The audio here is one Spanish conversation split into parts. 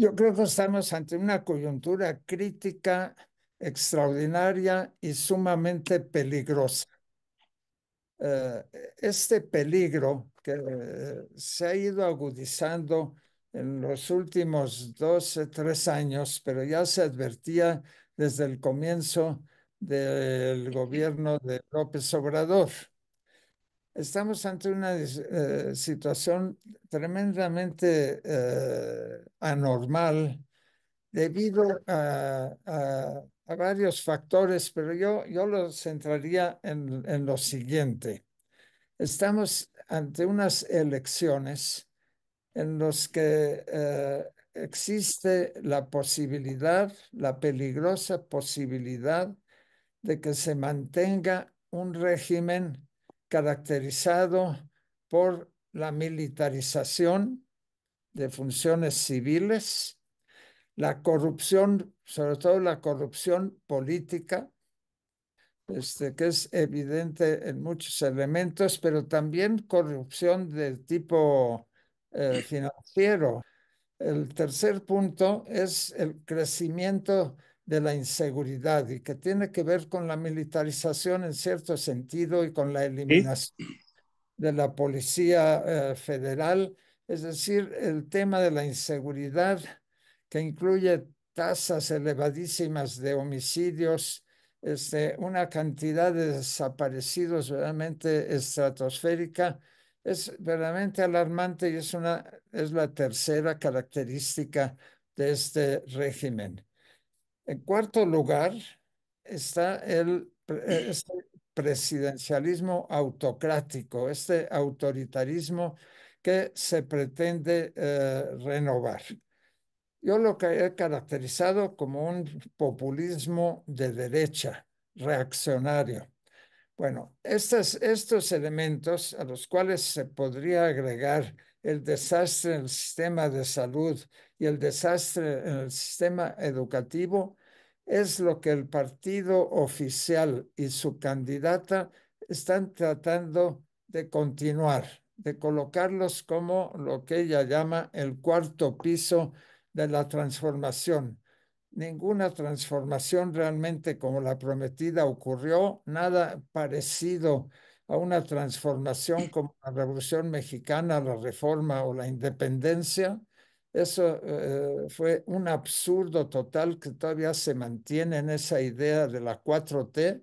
Yo creo que estamos ante una coyuntura crítica, extraordinaria y sumamente peligrosa. Eh, este peligro que eh, se ha ido agudizando en los últimos dos, tres años, pero ya se advertía desde el comienzo del gobierno de López Obrador estamos ante una eh, situación tremendamente eh, anormal debido a, varios factores, pero yo, yo lo centraría en, lo siguiente. Estamos ante unas elecciones en las que eh, existe la posibilidad, la peligrosa posibilidad de que se mantenga un régimen caracterizado por la militarización de funciones civiles, la corrupción, sobre todo la corrupción política, este, que es evidente en muchos elementos, pero también corrupción de tipo eh, financiero. El tercer punto es el crecimiento de la inseguridad y que tiene que ver con la militarización en cierto sentido y con la eliminación de la Policía eh, Federal, es decir, el tema de la inseguridad que incluye tasas elevadísimas de homicidios, este, una cantidad de desaparecidos realmente estratosférica, es verdaderamente alarmante y es, una, es la tercera característica de este régimen. En cuarto lugar está el e, este presidencialismo autocrático, este autoritarismo que se pretende eh, renovar. Yo lo he caracterizado como un populismo de derecha, reaccionario. Bueno, estos, estos elementos a los cuales se podría agregar el desastre en el sistema de salud y el desastre en el sistema educativo es lo que el partido oficial y su candidata están tratando de continuar, de colocarlos como lo que ella llama el cuarto piso de la transformación. Ninguna transformación realmente como la prometida ocurrió, nada parecido a una transformación como la Revolución Mexicana, la Reforma o la Independencia, eso eh, fue un absurdo total que todavía se mantiene en esa idea de la 4T.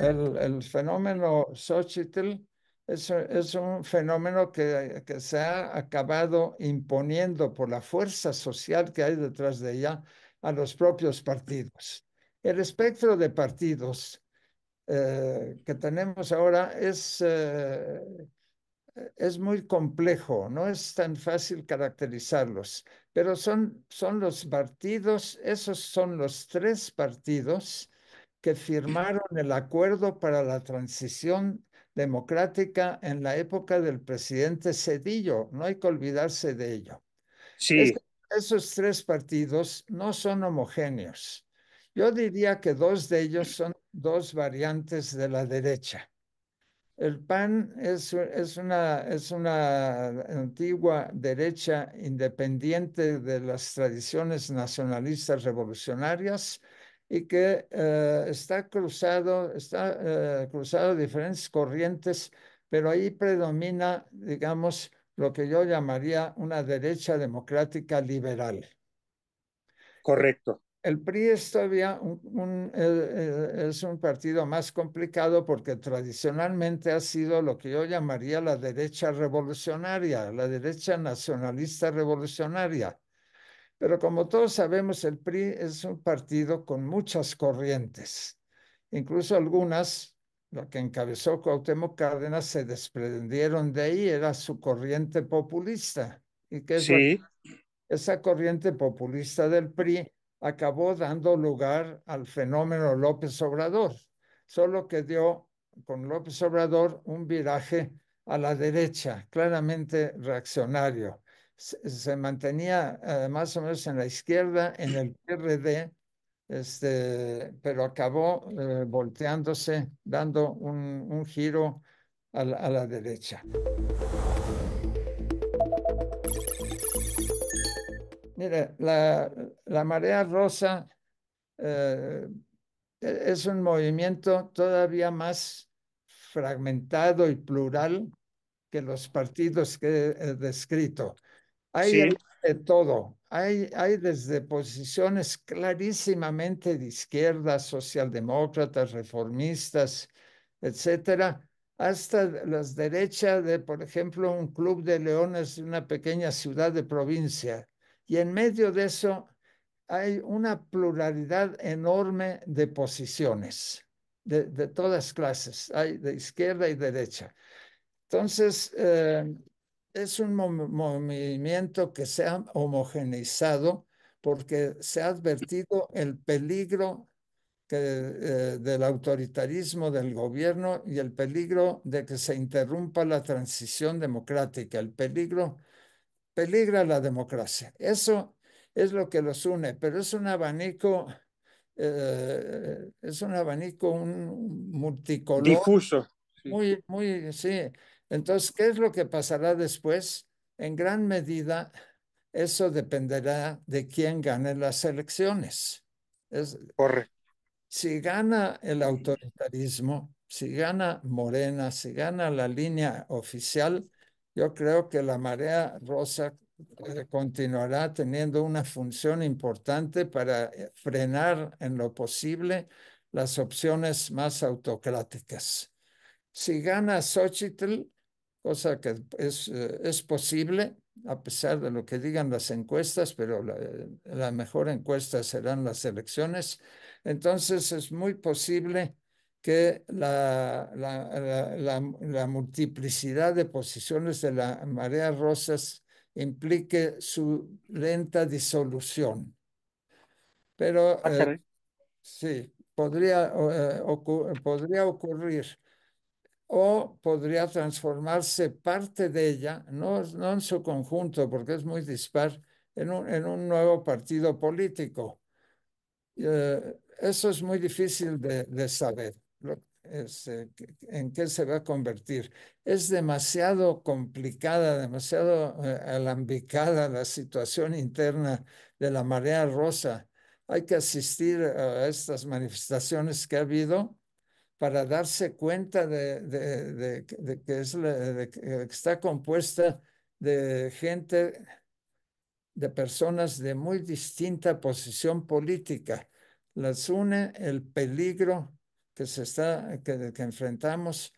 El, fenómeno Xochitl es, es, un fenómeno que, se ha acabado imponiendo por la fuerza social que hay detrás de ella a los propios partidos. El espectro de partidos eh, que tenemos ahora es eh, es muy complejo, no es tan fácil caracterizarlos, pero son, los partidos, esos son los tres partidos que firmaron el acuerdo para la transición democrática en la época del presidente Cedillo. No hay que olvidarse de ello. Sí. esos tres partidos no son homogéneos. Yo diría que dos de ellos son dos variantes de la derecha. El PAN es, una, antigua derecha independiente de las tradiciones nacionalistas revolucionarias y que eh, está cruzado, está eh, cruzado diferentes corrientes, pero ahí predomina, digamos, lo que yo llamaría una derecha democrática liberal. Correcto el PRI es todavía un, e, e, es un partido más complicado porque tradicionalmente ha sido lo que yo llamaría la derecha revolucionaria, la derecha nacionalista revolucionaria. Pero como todos sabemos, el PRI es un partido con muchas corrientes, incluso algunas, lo que encabezó Cuauhtémoc Cárdenas, se desprendieron de ahí, era su corriente populista. ¿Y que esa corriente populista del PRI? acabó dando lugar al fenómeno López Obrador, solo que dio con López Obrador un viraje a la derecha, claramente reaccionario. Se, mantenía eh, más o menos en la izquierda, en el PRD, este, pero acabó eh, volteándose, dando un, giro a la derecha. la, la marea rosa eh, e-, es un movimiento todavía más fragmentado y plural que los partidos que he descrito. Hay de todo, hay, hay desde posiciones clarísimamente de izquierda, socialdemócratas, reformistas, etcétera, hasta las derechas de, por ejemplo, un club de leones de una pequeña ciudad de provincia. Y en medio de eso hay una pluralidad enorme de posiciones, de, todas clases, hay de izquierda y derecha. Entonces, eh, es un movimiento que se ha homogeneizado porque se ha advertido el peligro eh, del autoritarismo del gobierno y el peligro de que se interrumpa la transición democrática, el peligro peligra la democracia. Eso es lo que los une, pero es un abanico, eh, es un abanico un multicolor. Difuso. Muy, muy, sí. Entonces, ¿qué es lo que pasará después? En gran medida, eso dependerá de quién gane las elecciones. Es, Si gana el autoritarismo, si gana Morena, si gana la línea oficial, yo creo que la marea rosa eh, continuará teniendo una función importante para eh, frenar en lo posible las opciones más autocráticas. Si gana Xochitl, cosa que es, eh, es posible, a pesar de lo que digan las encuestas, pero la, la mejor encuesta serán las elecciones, entonces es muy posible que la, multiplicidad de posiciones de la marea rosas implique su lenta disolución. Pero ah, eh, sí, podría, eh, podría ocurrir o podría transformarse parte de ella, no, no en su conjunto, porque es muy dispar, en un, en un nuevo partido político. Eh, eso es muy difícil de saber lo, este, en qué se va a convertir. Es demasiado complicada, demasiado eh, alambicada la situación interna de la marea rosa. Hay que asistir a estas manifestaciones que ha habido para darse cuenta de, que, que está compuesta de gente, de personas de muy distinta posición política. Las une el peligro que, se está, que, que enfrentamos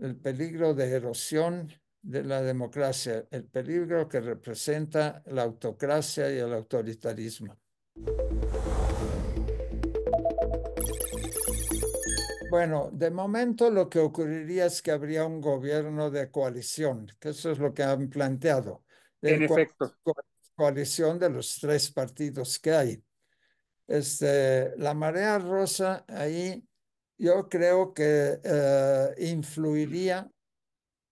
el peligro de erosión de la democracia, el peligro que representa la autocracia y el autoritarismo. Bueno, de momento lo que ocurriría es que habría un gobierno de coalición, que eso es lo que han planteado. En efecto. Coalición de los tres partidos que hay. Este, la marea rosa ahí yo creo que eh, influiría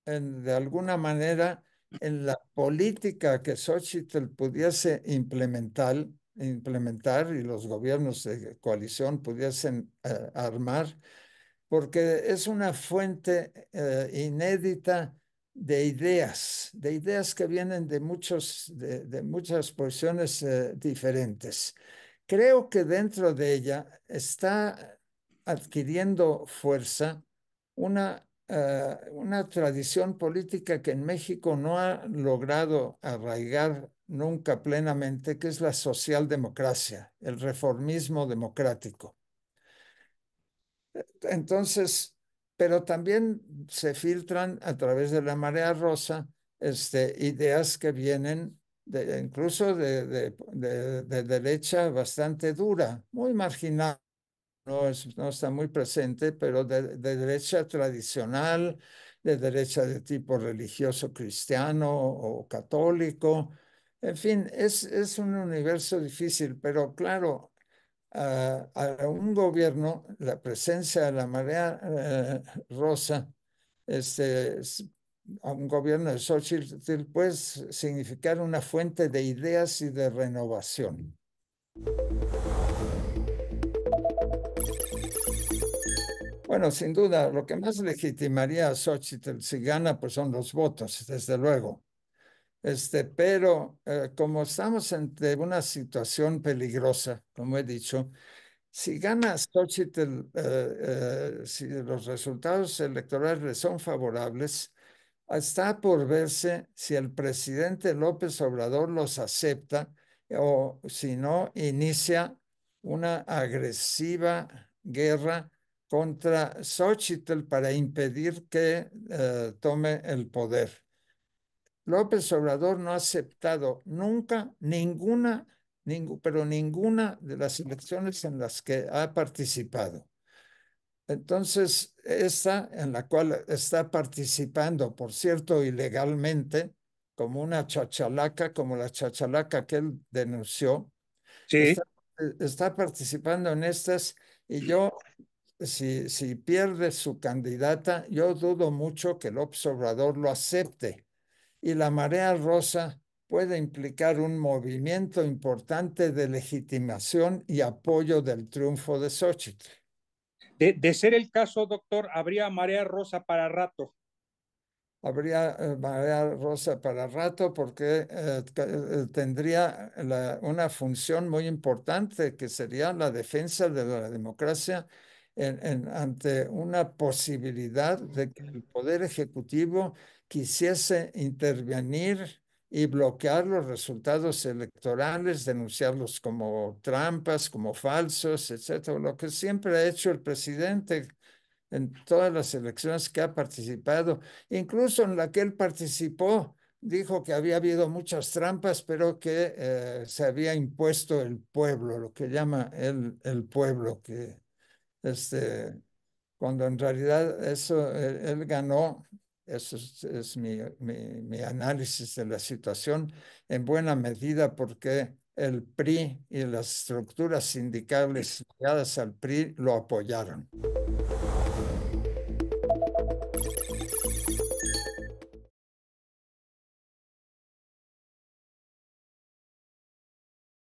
de alguna manera en la política que Xochitl pudiese implementar, implementar y los gobiernos de coalición pudiesen eh, armar, porque es una fuente eh, inédita de ideas, de ideas que vienen de, muchos, de, muchas posiciones diferentes. Creo que dentro de ella está adquiriendo fuerza una, eh, una tradición política que en México no ha logrado arraigar nunca plenamente, que es la socialdemocracia, el reformismo democrático. Entonces, pero también se filtran a través de la marea rosa este, ideas que vienen incluso de, de, derecha bastante dura, muy marginal no, está muy presente, pero de, derecha tradicional, de derecha de tipo religioso cristiano o católico. En fin, es, es un universo difícil, pero claro, a, un gobierno la presencia de la marea eh, rosa, este, a un gobierno de Xochitl, puede significar una fuente de ideas y de renovación. Bueno, sin duda, lo que más legitimaría a Xochitl si gana, pues son los votos, desde luego. Este, pero eh, como estamos ante una situación peligrosa, como he dicho, si gana Xochitl, eh, eh, si los resultados electorales le son favorables, está por verse si el presidente López Obrador los acepta o si no inicia una agresiva guerra contra Xochitl para impedir que eh, tome el poder. López Obrador no ha aceptado nunca ninguna, pero ninguna de las elecciones en las que ha participado. Entonces, esta en la cual está participando, por cierto, ilegalmente, como una chachalaca, como la chachalaca que él denunció, sí. está participando en estas y yo si, pierde su candidata, yo dudo mucho que el observador lo acepte. Y la marea rosa puede implicar un movimiento importante de legitimación y apoyo del triunfo de Xochitl. De, ser el caso, doctor, habría marea rosa para rato. Habría eh, marea rosa para rato porque eh, eh, tendría una función muy importante que sería la defensa de la democracia ante una posibilidad de que el Poder Ejecutivo quisiese intervenir y bloquear los resultados electorales, denunciarlos como trampas, como falsos, etcétera, lo que siempre ha hecho el presidente en todas las elecciones que ha participado, incluso en la que él participó, dijo que había habido muchas trampas, pero que eh, se había impuesto el pueblo, lo que llama el, el pueblo, que este, cuando en realidad eso, él, ganó, eso es, mi, mi, análisis de la situación, en buena medida porque el PRI y las estructuras sindicales ligadas al PRI lo apoyaron.